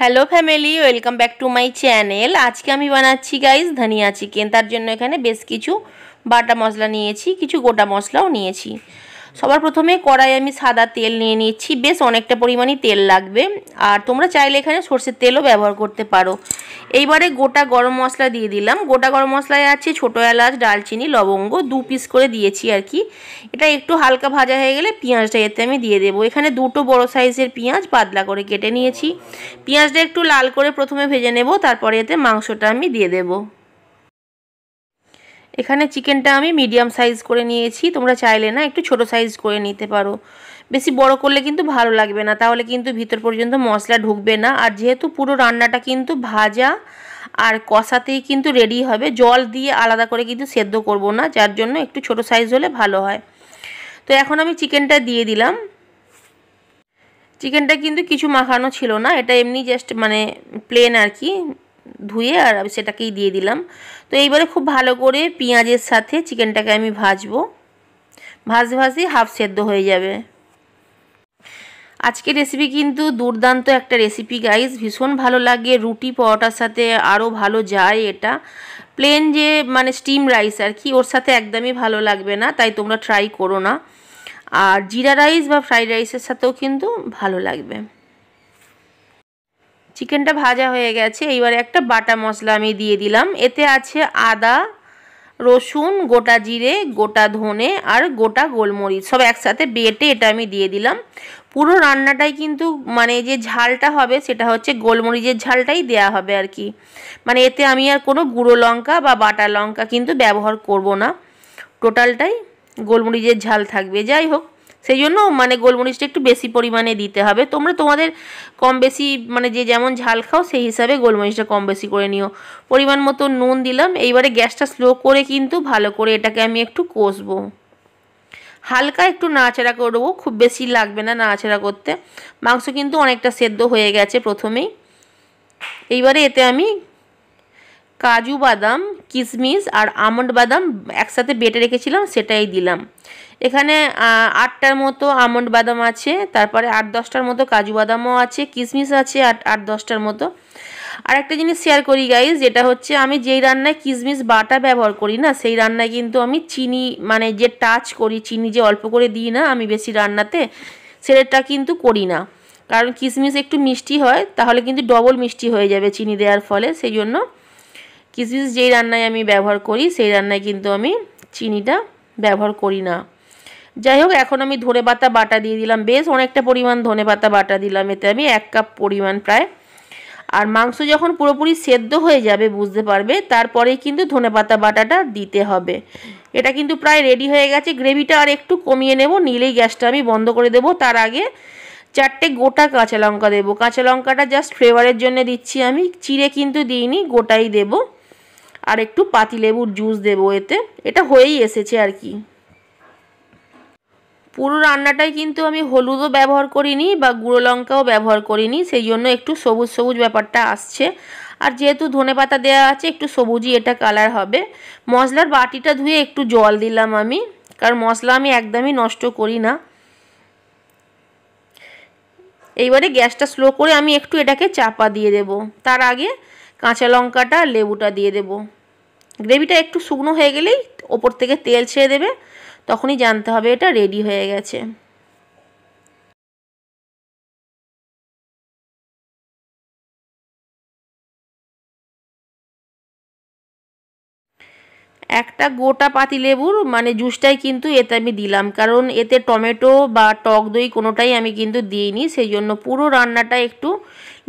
hello family welcome back to my channel আজকে আমি বানাচ্ছি গাইস ধনিয়া চিকেন তার জন্য এখানে বেশ কিছু বাটা মশলা নিয়েছি কিছু গোটা মশলাও নিয়েছি সবার প্রথমে কড়াই আমি সাদা তেল নিয়ে নিয়েছি বেশ অনেকটা পরিমাণই তেল লাগবে আর তোমরা চাইলে এখানে সর্ষের তেলও ব্যবহার করতে পারো এইবারে গোটা গরম মশলা দিয়ে দিলাম গোটা গরম মশলায় আছে ছোটো এলাচ ডালচিনি লবঙ্গ দু পিস করে দিয়েছি আর কি এটা একটু হালকা ভাজা হয়ে গেলে পেঁয়াজটা এতে আমি দিয়ে দেবো এখানে দুটো বড় সাইজের পেঁয়াজ পাতলা করে কেটে নিয়েছি পেঁয়াজটা একটু লাল করে প্রথমে ভেজে নেব তারপরে এতে মাংসটা আমি দিয়ে দেবো এখানে চিকেনটা আমি মিডিয়াম সাইজ করে নিয়েছি তোমরা চাইলে না একটু ছোট সাইজ করে নিতে পারো বেশি বড় করলে কিন্তু ভালো লাগবে না তাহলে কিন্তু ভিতর পর্যন্ত মশলা ঢুকবে না আর যেহেতু পুরো রান্নাটা কিন্তু ভাজা আর কষাতেই কিন্তু রেডি হবে জল দিয়ে আলাদা করে কিন্তু সেদ্ধ করব না যার জন্য একটু ছোট সাইজ হলে ভালো হয় তো এখন আমি চিকেনটা দিয়ে দিলাম চিকেনটা কিন্তু কিছু মাখানো ছিল না এটা এমনি জাস্ট মানে প্লেন আর কি ধুয়ে আর আমি সেটাকেই দিয়ে দিলাম তো এইবারে খুব ভালো করে পেঁয়াজের সাথে চিকেনটাকে আমি ভাজবো ভাজ ভাজি হাফ সেদ্ধ হয়ে যাবে আজকে রেসিপি কিন্তু দুর্দান্ত একটা রেসিপি গাইস ভীষণ ভালো লাগে রুটি পরোটার সাথে আরও ভালো যায় এটা প্লেন যে মানে স্টিম রাইস আর কি ওর সাথে একদমই ভালো লাগবে না তাই তোমরা ট্রাই করো না আর জিরা রাইস বা ফ্রাইড রাইসের সাথেও কিন্তু ভালো লাগবে চিকেনটা ভাজা হয়ে গেছে এইবারে একটা বাটা মশলা আমি দিয়ে দিলাম এতে আছে আদা রসুন গোটা জিরে গোটা ধনে আর গোটা গোলমরিচ সব একসাথে বেটে এটা আমি দিয়ে দিলাম পুরো রান্নাটাই কিন্তু মানে যে ঝালটা হবে সেটা হচ্ছে গোলমরিচের ঝালটাই দেয়া হবে আর কি মানে এতে আমি আর কোনো গুঁড়ো লঙ্কা বা বাটা লঙ্কা কিন্তু ব্যবহার করব না টোটালটাই গোলমরিচের ঝাল থাকবে যাই হোক সেই জন্য মানে গোলমরিচটা একটু বেশি পরিমাণে দিতে হবে তোমরা তোমাদের কম বেশি মানে যে যেমন ঝাল খাও সেই হিসাবে গোলমরিচটা কম বেশি করে নিও পরিমাণ মতো নুন দিলাম এইবারে গ্যাসটা স্লো করে কিন্তু ভালো করে এটাকে আমি একটু কষবো হালকা একটু নাড়াচাড়া করবো খুব বেশি লাগবে না নাড়াচাড়া করতে মাংস কিন্তু অনেকটা সেদ্ধ হয়ে গেছে প্রথমেই এইবারে এতে আমি কাজু বাদাম কিশমিশ আর আমন্ড বাদাম একসাথে বেটে রেখেছিলাম সেটাই দিলাম এখানে আটটার মতো আমন্ড বাদাম আছে তারপরে আট দশটার মতো কাজু বাদামও আছে কিশমিশ আছে আট আট দশটার মতো আর একটা জিনিস শেয়ার করি গাইজ যেটা হচ্ছে আমি যেই রান্নায় কিশমিশ বাটা ব্যবহার করি না সেই রান্নায় কিন্তু আমি চিনি মানে যে টাচ করি চিনি যে অল্প করে দিই না আমি বেশি রান্নাতে সেটা কিন্তু করি না কারণ কিশমিশ একটু মিষ্টি হয় তাহলে কিন্তু ডবল মিষ্টি হয়ে যাবে চিনি দেওয়ার ফলে সেই জন্য কিসমিস যেই রান্নায় আমি ব্যবহার করি সেই রান্নায় কিন্তু আমি চিনিটা ব্যবহার করি না যাই হোক এখন আমি ধনে পাতা বাটা দিয়ে দিলাম বেশ অনেকটা পরিমাণ ধনে পাতা বাটা দিলাম এতে আমি এক কাপ পরিমাণ প্রায় আর মাংস যখন পুরোপুরি সেদ্ধ হয়ে যাবে বুঝতে পারবে তারপরে কিন্তু ধনে পাতা বাটাটা দিতে হবে এটা কিন্তু প্রায় রেডি হয়ে গেছে গ্রেভিটা আর একটু কমিয়ে নেব নিলেই গ্যাসটা আমি বন্ধ করে দেব তার আগে চারটে গোটা কাঁচা লঙ্কা দেবো কাঁচা লঙ্কাটা জাস্ট ফ্লেভারের জন্য দিচ্ছি আমি চিড়ে কিন্তু দিইনি গোটাই দেবো আর একটু পাতিলেবুর জুস দেবো এতে এটা হয়েই এসেছে আর কি পুরো রান্নাটাই কিন্তু আমি হলুদও ব্যবহার করিনি বা গুঁড়ো লঙ্কাও ব্যবহার করিনি সেই জন্য একটু সবুজ সবুজ ব্যাপারটা আসছে আর যেহেতু ধনে পাতা দেওয়া আছে একটু সবুজই এটা কালার হবে মশলার বাটিটা ধুয়ে একটু জল দিলাম আমি কারণ মশলা আমি একদমই নষ্ট করি না এইবারে গ্যাসটা স্লো করে আমি একটু এটাকে চাপা দিয়ে দেব তার আগে কাঁচা লঙ্কাটা লেবুটা দিয়ে দেবো গ্রেভিটা একটু শুকনো হয়ে গেলেই ওপর থেকে তেল ছেড়ে দেবে তখনই জানতে হবে এটা রেডি হয়ে গেছে একটা গোটা পাতিলেবুর মানে জুসটাই কিন্তু এতে আমি দিলাম কারণ এতে টমেটো বা টক দই কোনোটাই আমি কিন্তু দিইনি সেই জন্য পুরো রান্নাটা একটু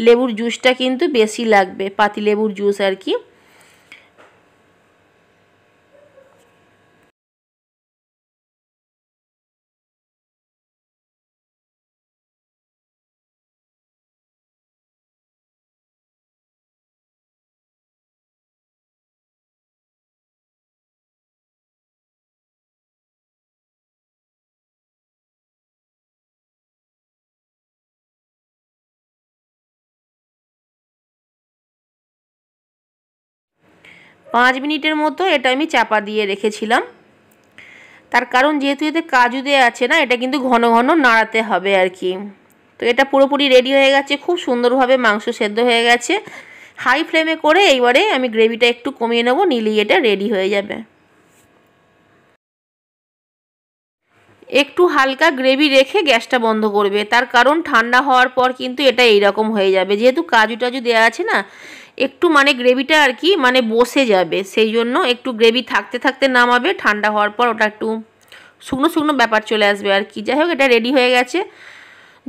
লেবুর জুসটা কিন্তু বেশি লাগবে পাতিলেবুর জুস আর কি পাঁচ মিনিটের মতো এটা আমি চাপা দিয়ে রেখেছিলাম তার কারণ যেহেতু এতে কাজু দিয়ে আছে না এটা কিন্তু ঘন ঘন নাড়াতে হবে আর কি তো এটা পুরোপুরি রেডি হয়ে গেছে খুব সুন্দরভাবে মাংস সেদ্ধ হয়ে গেছে হাই ফ্লেমে করে এইবারে আমি গ্রেভিটা একটু কমিয়ে নেবো নিলেই এটা রেডি হয়ে যাবে একটু হালকা গ্রেভি রেখে গ্যাসটা বন্ধ করবে তার কারণ ঠান্ডা হওয়ার পর কিন্তু এটা এইরকম হয়ে যাবে যেহেতু কাজু টাজু দেওয়া আছে না একটু মানে গ্রেভিটা আর কি মানে বসে যাবে সেই জন্য একটু গ্রেভি থাকতে থাকতে নামাবে ঠান্ডা হওয়ার পর ওটা একটু শুকনো শুকনো ব্যাপার চলে আসবে আর কি যাই হোক এটা রেডি হয়ে গেছে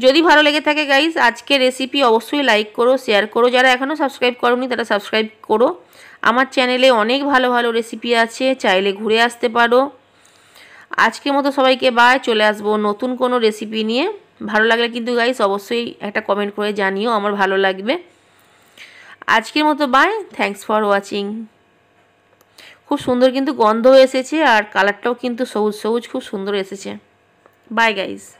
যদি ভালো লেগে থাকে গাইজ আজকে রেসিপি অবশ্যই লাইক করো শেয়ার করো যারা এখনও সাবস্ক্রাইব করনি তারা সাবস্ক্রাইব করো আমার চ্যানেলে অনেক ভালো ভালো রেসিপি আছে চাইলে ঘুরে আসতে পারো আজকের মতো সবাইকে বাই চলে আসবো নতুন কোনো রেসিপি নিয়ে ভালো লাগলে কিন্তু গাইস অবশ্যই একটা কমেন্ট করে জানিও আমার ভালো লাগবে আজকের মতো বাই থ্যাংকস ফর ওয়াচিং খুব সুন্দর কিন্তু গন্ধ এসেছে আর কালারটাও কিন্তু সবুজ সবুজ খুব সুন্দর এসেছে বাই গাইস